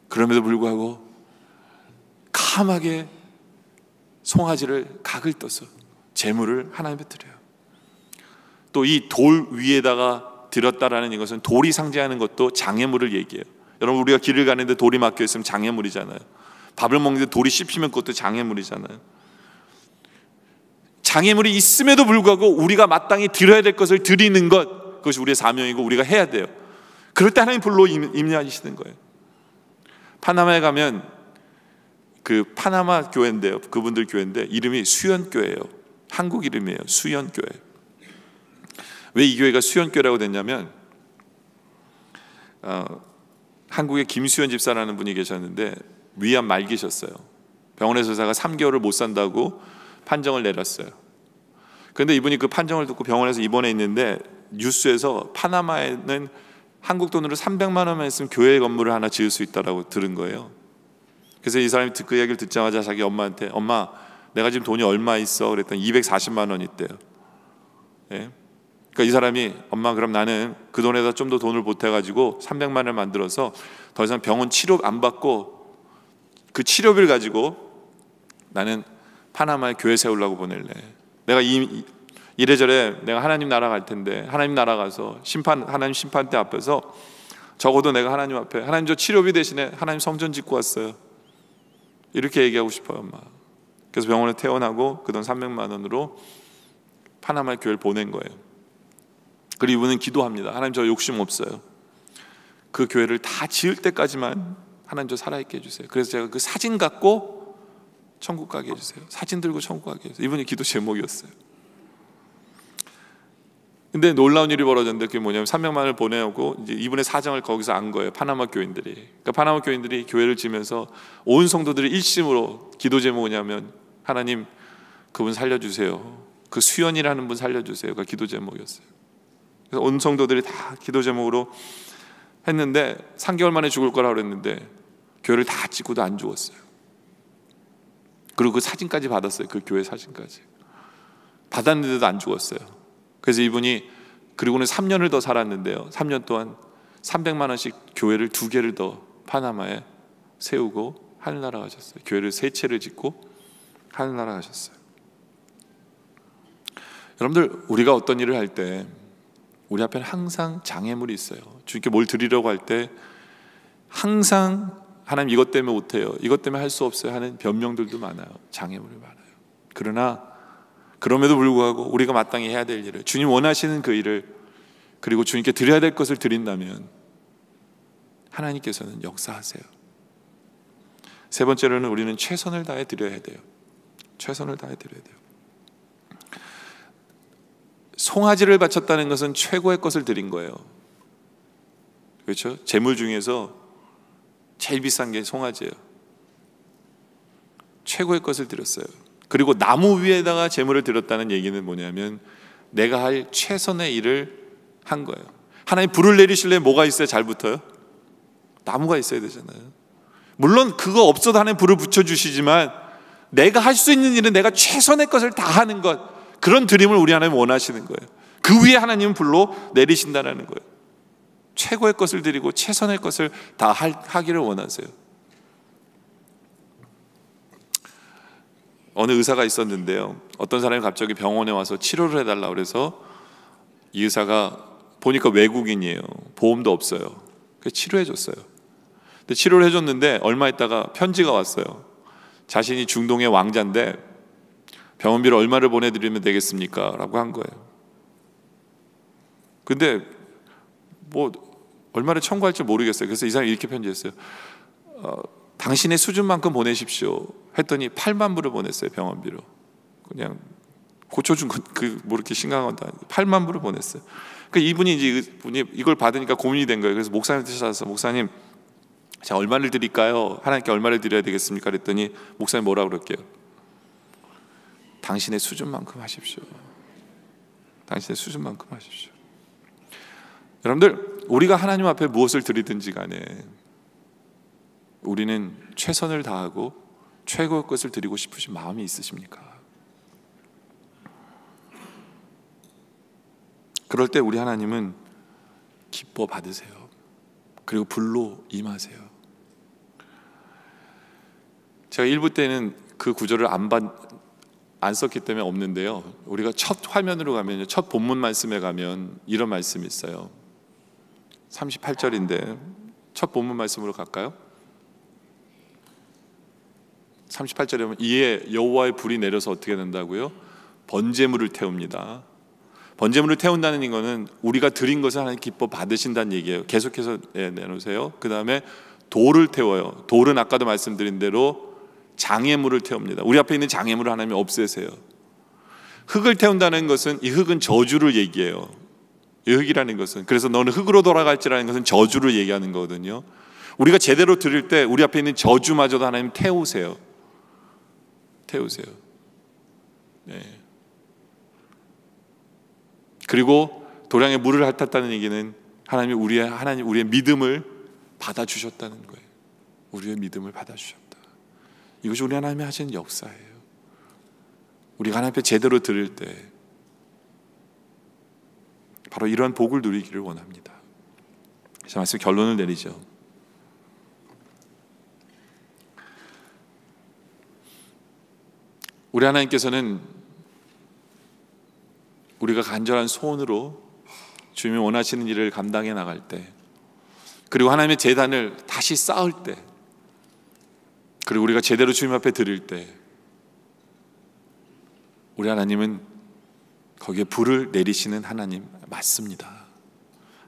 그럼에도 불구하고 감하게 송아지를 각을 떠서 재물을 하나님께 드려요. 또 이 돌 위에다가 들었다라는 이것은 돌이 상징하는 것도 장애물을 얘기해요. 여러분 우리가 길을 가는데 돌이 막혀 있으면 장애물이잖아요. 밥을 먹는데 돌이 씹히면 그것도 장애물이잖아요. 장애물이 있음에도 불구하고 우리가 마땅히 드려야 될 것을 드리는 것 그것이 우리의 사명이고 우리가 해야 돼요. 그럴 때 하나님 불로 임하시는 거예요. 파나마에 가면 그 파나마 교회인데요. 그분들 교회인데 이름이 수연교회예요. 한국 이름이에요. 수연교회. 왜 이 교회가 수연교회라고 됐냐면 어, 한국에 김수연 집사라는 분이 계셨는데 위암 말기셨어요. 병원에서 의사가 3개월을 못 산다고 판정을 내렸어요. 그런데 이분이 그 판정을 듣고 병원에서 입원해 있는데 뉴스에서 파나마에는 한국 돈으로 300만 원만 있으면 교회 건물을 하나 지을 수 있다라고 들은 거예요. 그래서 이 사람이 그 얘기를 듣자마자 자기 엄마한테 엄마 내가 지금 돈이 얼마 있어 그랬더니 240만 원 있대요. 예? 그러니까 이 사람이 엄마 그럼 나는 그 돈에다 좀 더 돈을 보태 가지고 300만 원을 만들어서 더 이상 병원 치료 안 받고 그 치료비를 가지고 나는 파나마에 교회 세우려고 보낼래. 내가 이, 이래저래 내가 하나님 나라 갈 텐데 하나님 나라 가서 심판 하나님 심판대 앞에서 적어도 내가 하나님 앞에 하나님 저 치료비 대신에 하나님 성전 짓고 왔어요. 이렇게 얘기하고 싶어요, 엄마. 그래서 병원에 퇴원하고 그 돈 300만 원으로 파나마 교회를 보낸 거예요. 그리고 이분은 기도합니다. 하나님 저 욕심 없어요. 그 교회를 다 지을 때까지만 하나님 저 살아있게 해주세요. 그래서 제가 그 사진 갖고 천국 가게 해주세요. 사진 들고 천국 가게 해주세요. 이분이 기도 제목이었어요. 근데 놀라운 일이 벌어졌는데 그게 뭐냐면 3명만을 보내고 이제 이분의 사정을 거기서 안 거예요. 파나마 교인들이. 그러니까 파나마 교인들이 교회를 지면서 온 성도들이 일심으로 기도 제목이 뭐냐면 하나님 그분 살려주세요. 그 수연이라는 분 살려주세요. 가 그 기도 제목이었어요. 그래서 온 성도들이 다 기도 제목으로 했는데 3개월 만에 죽을 거라 그랬는데 교회를 다 찍고도 안 죽었어요. 그리고 그 사진까지 받았어요. 그 교회 사진까지. 받았는데도 안 죽었어요. 그래서 이분이 그리고는 3년을 더 살았는데요. 3년 동안 300만 원씩 교회를 두 개를 더 파나마에 세우고 하늘나라 가셨어요. 교회를 세 채를 짓고 하늘나라 가셨어요. 여러분들 우리가 어떤 일을 할 때 우리 앞에 항상 장애물이 있어요. 주님께 뭘 드리려고 할 때 항상 하나님 이것 때문에 못해요. 이것 때문에 할 수 없어요 하는 변명들도 많아요. 장애물이 많아요. 그러나 그럼에도 불구하고 우리가 마땅히 해야 될 일을 주님 원하시는 그 일을 그리고 주님께 드려야 될 것을 드린다면 하나님께서는 역사하세요. 세 번째로는 우리는 최선을 다해 드려야 돼요. 최선을 다해 드려야 돼요. 송아지를 바쳤다는 것은 최고의 것을 드린 거예요. 그렇죠? 재물 중에서 제일 비싼 게 송아지예요. 최고의 것을 드렸어요. 그리고 나무 위에다가 제물을 드렸다는 얘기는 뭐냐면 내가 할 최선의 일을 한 거예요. 하나님 불을 내리실래 뭐가 있어야 잘 붙어요? 나무가 있어야 되잖아요. 물론 그거 없어도 하나님 불을 붙여 주시지만 내가 할 수 있는 일은 내가 최선의 것을 다 하는 것 그런 드림을 우리 하나님 원하시는 거예요. 그 위에 하나님은 불로 내리신다라는 거예요. 최고의 것을 드리고 최선의 것을 다 하기를 원하세요. 어느 의사가 있었는데요. 어떤 사람이 갑자기 병원에 와서 치료를 해달라 그래서 이 의사가 보니까 외국인이에요. 보험도 없어요. 그래서 치료해줬어요. 근데 치료를 해줬는데 얼마 있다가 편지가 왔어요. 자신이 중동의 왕자인데 병원비를 얼마를 보내드리면 되겠습니까? 라고 한 거예요. 근데 뭐 얼마를 청구할지 모르겠어요. 그래서 이 사람이 이렇게 편지했어요. 어, 당신의 수준만큼 보내십시오. 했더니 8만 불을 보냈어요 병원비로 그냥 고쳐준 그뭐 이렇게 심각한 것 8만 불을 보냈어요 그러니까 이분이 이제 분이 이걸 받으니까 고민이 된 거예요 그래서 목사님한테 찾아서 목사님 자 얼마를 드릴까요? 하나님께 얼마를 드려야 되겠습니까? 그랬더니 목사님 뭐라 그럴게요 당신의 수준만큼 하십시오 당신의 수준만큼 하십시오 여러분들 우리가 하나님 앞에 무엇을 드리든지 간에 우리는 최선을 다하고 최고의 것을 드리고 싶으신 마음이 있으십니까? 그럴 때 우리 하나님은 기뻐 받으세요. 그리고 불로 임하세요. 제가 1부 때는 그 구절을 안, 받, 안 썼기 때문에 없는데요. 우리가 첫 화면으로 가면첫 본문 말씀에 가면 이런 말씀이 있어요. 38절인데 첫 본문 말씀으로 갈까요? 38절에 보면 이에 여호와의 불이 내려서 어떻게 된다고요? 번제물을 태웁니다. 번제물을 태운다는 이거는 우리가 드린 것을 하나님 기뻐 받으신다는 얘기예요. 계속해서 예, 내놓으세요. 그 다음에 돌을 태워요. 돌은 아까도 말씀드린 대로 장애물을 태웁니다. 우리 앞에 있는 장애물을 하나님이 없애세요. 흙을 태운다는 것은 이 흙은 저주를 얘기해요. 이 흙이라는 것은 그래서 너는 흙으로 돌아갈지라는 것은 저주를 얘기하는 거거든요. 우리가 제대로 드릴 때 우리 앞에 있는 저주마저도 하나님 태우세요. 태우세요. 네. 그리고 도량에 물을 핥았다는 얘기는 하나님 우리의 하나님 우리의 믿음을 받아 주셨다는 거예요. 우리의 믿음을 받아 주셨다. 이것이 우리 하나님이 하신 역사예요. 우리가 하나님 앞 제대로 들을 때 바로 이러 복을 누리기를 원합니다. 그래서 말씀 결론을 내리죠. 우리 하나님께서는 우리가 간절한 소원으로 주님이 원하시는 일을 감당해 나갈 때 그리고 하나님의 재단을 다시 쌓을 때 그리고 우리가 제대로 주님 앞에 드릴 때 우리 하나님은 거기에 불을 내리시는 하나님 맞습니다.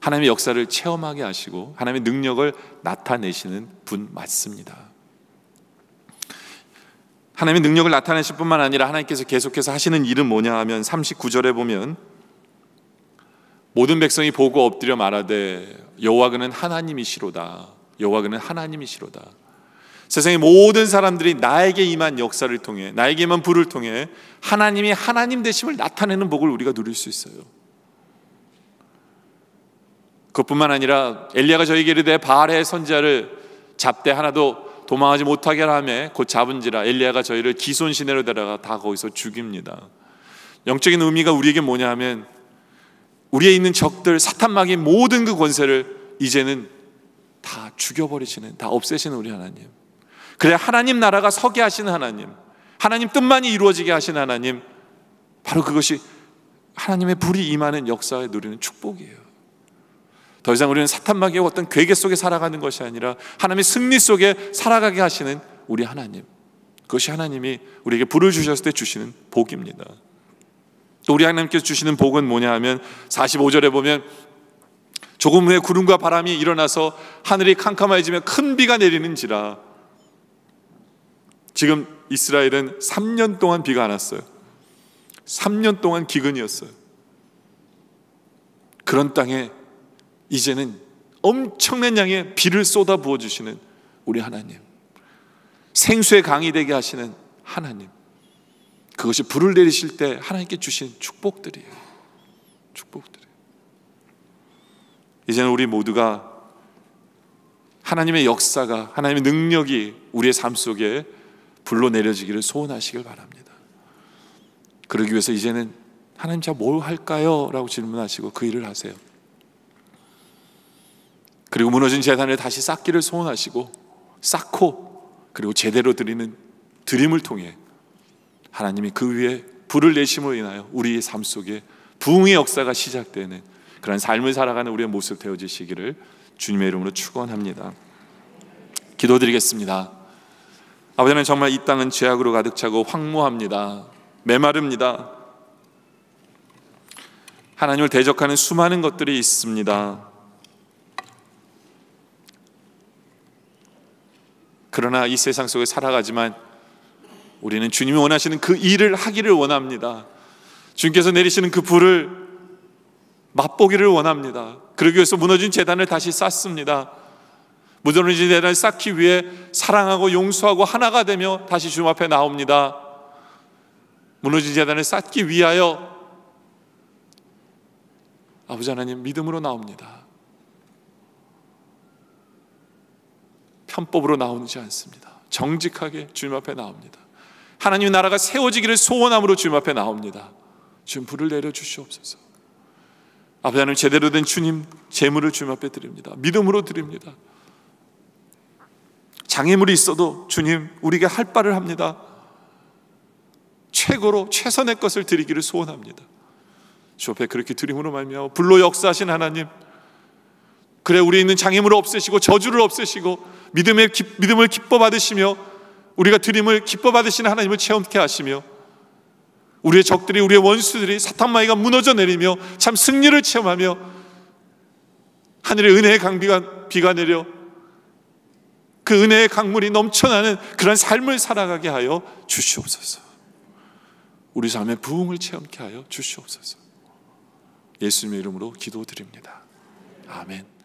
하나님의 역사를 체험하게 하시고 하나님의 능력을 나타내시는 분 맞습니다. 하나님의 능력을 나타내실 뿐만 아니라 하나님께서 계속해서 하시는 일은 뭐냐 하면 39절에 보면 모든 백성이 보고 엎드려 말하되 여호와 그는 하나님이시로다. 여호와 그는 하나님이시로다. 세상의 모든 사람들이 나에게 임한 역사를 통해 나에게 임한 불을 통해 하나님이 하나님 되심을 나타내는 복을 우리가 누릴 수 있어요. 그것뿐만 아니라 엘리야가 저에게 이르되 바알의 선자를 잡대 하나도 도망하지 못하게 하며 곧 잡은지라 엘리야가 저희를 기손 시내로 데려가 다 거기서 죽입니다. 영적인 의미가 우리에게 뭐냐 면 우리에 있는 적들 사탄 마귀 모든 그 권세를 이제는 다 죽여버리시는 다 없애시는 우리 하나님. 그래 하나님 나라가 서게 하시는 하나님. 하나님 뜻만이 이루어지게 하신 하나님. 바로 그것이 하나님의 불이 임하는 역사에 누리는 축복이에요. 더 이상 우리는 사탄마귀의 어떤 괴계 속에 살아가는 것이 아니라 하나님의 승리 속에 살아가게 하시는 우리 하나님. 그것이 하나님이 우리에게 불을 주셨을 때 주시는 복입니다. 또 우리 하나님께서 주시는 복은 뭐냐 하면 45절에 보면 조금 후에 구름과 바람이 일어나서 하늘이 캄캄해지며 큰 비가 내리는지라. 지금 이스라엘은 3년 동안 비가 안 왔어요. 3년 동안 기근이었어요. 그런 땅에 이제는 엄청난 양의 비를 쏟아 부어 주시는 우리 하나님. 생수의 강이 되게 하시는 하나님. 그것이 불을 내리실 때 하나님께 주신 축복들이에요. 축복들이에요. 이제는 우리 모두가 하나님의 역사가 하나님의 능력이 우리의 삶 속에 불로 내려지기를 소원하시길 바랍니다. 그러기 위해서 이제는 하나님 제가 뭘 할까요? 라고 질문하시고 그 일을 하세요. 그리고 무너진 재단을 다시 쌓기를 소원하시고 쌓고 그리고 제대로 드리는 드림을 통해 하나님이 그 위에 불을 내심으로 인하여 우리의 삶 속에 부흥의 역사가 시작되는 그런 삶을 살아가는 우리의 모습 되어지시기를 주님의 이름으로 축원합니다. 기도드리겠습니다. 아버지 하 정말 이 땅은 죄악으로 가득 차고 황무합니다. 메마릅니다. 하나님을 대적하는 수많은 것들이 있습니다. 그러나 이 세상 속에 살아가지만 우리는 주님이 원하시는 그 일을 하기를 원합니다. 주님께서 내리시는 그 불을 맛보기를 원합니다. 그러기 위해서 무너진 재단을 다시 쌓습니다. 무너진 재단을 쌓기 위해 사랑하고 용서하고 하나가 되며 다시 주님 앞에 나옵니다. 무너진 재단을 쌓기 위하여 아버지 하나님 믿음으로 나옵니다. 편법으로 나오지 않습니다. 정직하게 주님 앞에 나옵니다. 하나님 나라가 세워지기를 소원함으로 주님 앞에 나옵니다. 주님 불을 내려 주시옵소서. 아버지 하나님 제대로 된 주님 재물을 주님 앞에 드립니다. 믿음으로 드립니다. 장애물이 있어도 주님 우리에게 할 바를 합니다. 최고로 최선의 것을 드리기를 소원합니다. 주 앞에 그렇게 드림으로 말미암아 불로 역사하신 하나님 그래 우리 있는 장애물을 없애시고 저주를 없애시고 믿음의 기, 믿음을 기뻐 받으시며 우리가 드림을 기뻐 받으시는 하나님을 체험케 하시며 우리의 적들이 우리의 원수들이 사탄마이가 무너져 내리며 참 승리를 체험하며 하늘의 은혜의 강비가 비가 내려 그 은혜의 강물이 넘쳐나는 그런 삶을 살아가게 하여 주시옵소서. 우리 삶의 부흥을 체험케 하여 주시옵소서. 예수님의 이름으로 기도드립니다. 아멘.